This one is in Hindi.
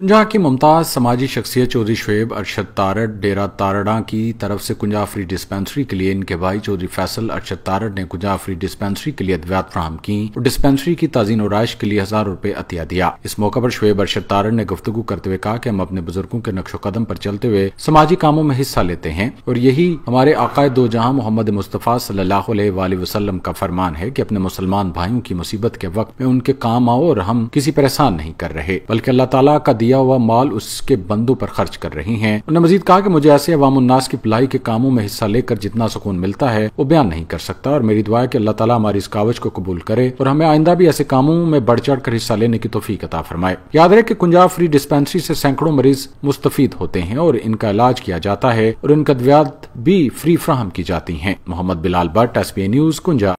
कुंजा की मुमताज़ समाजी शख्सियत चौधरी शुएब अरशद तारड डेरा तारड़ा की तरफ से कुंजा फ्री डिस्पेंसरी के लिए इनके भाई चौधरी फैसल अरशद तारड ने कुंजा फ्री डिस्पेंसरी के लिए अद्वियात फ्राहम की और डिस्पेंसरी की तजीन और राइश के लिए हजार रुपए अतिया दिया इस मौके पर शुएब अरशद तारड ने गुफ्तु करते हुए कहा की हम अपने बुजुर्गों के नक्शो कदम पर चलते हुए समाजी कामों में हिस्सा लेते हैं और यही हमारे अकायद दो जहाँ मोहम्मद मुस्तफ़ा सल्ला वसलम का फरमान है की अपने मुसलमान भाइयों की मुसीबत के वक्त में उनके काम आओ और हम किसी परेशान नहीं कर रहे बल्कि अल्लाह तला का दिया हुआ माल उसके बंदों पर खर्च कर रही है उन्होंने मजीद कहा की मुझे ऐसे अवाम उन्नास की भलाई के कामों में हिस्सा लेकर जितना सुकून मिलता है वो बयान नहीं कर सकता और मेरी दुआ है की अल्लाह ताला हमारी इस कावज को कबूल करे और हमें आइंदा भी ऐसे कामों में बढ़ चढ़ कर हिस्सा लेने की तोफीक अता फरमाए याद रहे की कुंजा फ्री डिस्पेंसरी से सैकड़ों मरीज मुस्तफ़ीद होते हैं और इनका इलाज किया जाता है और इनका अद्वियात भी फ्री फ्राहम की जाती है मोहम्मद बिलाल भट्ट एस न्यूज कुंजा